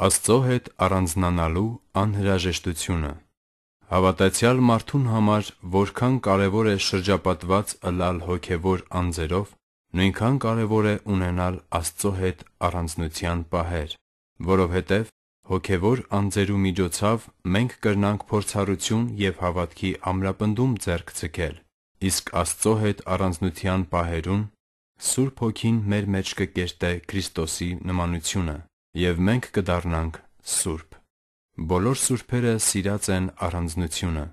Աստծո հետ առանձնանալու անհրաժեշտությունը Հավատացյալ մարդուն համար որքան կարևոր է շրջապատված լալ հոգևոր անձերով, նույնքան կարևոր է ունենալ Աստծո հետ առանձնության պահեր, որովհետև հոգևոր անձերու միջոցով մենք կրնանք փորձառություն եւ հավատքի ամրապնդում ձեռք ցքել, իսկ Աստծո հետ առանձնության պահերուն Սուրբ Հոգին մեր մեջ կկերտե Քրիստոսի նմանությունը եւ մենք կդառնանք սուրբ։ Բոլոր սուրբերը սիրած են առանձնությունը,